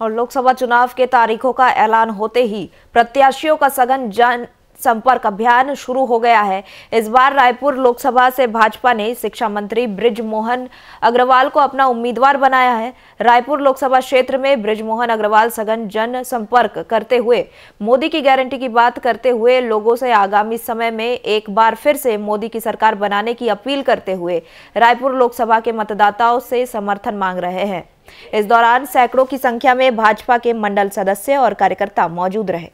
और लोकसभा चुनाव के तारीखों का ऐलान होते ही प्रत्याशियों का सघन जन संपर्क अभियान शुरू हो गया है इस बार रायपुर लोकसभा से भाजपा ने शिक्षा मंत्री ब्रिज मोहन अग्रवाल को अपना उम्मीदवार बनाया है रायपुर लोकसभा क्षेत्र में ब्रिज मोहन अग्रवाल सघन जन संपर्क करते हुए मोदी की गारंटी की बात करते हुए लोगों से आगामी समय में एक बार फिर से मोदी की सरकार बनाने की अपील करते हुए रायपुर लोकसभा के मतदाताओं से समर्थन मांग रहे हैं इस दौरान सैकड़ों की संख्या में भाजपा के मंडल सदस्य और कार्यकर्ता मौजूद रहे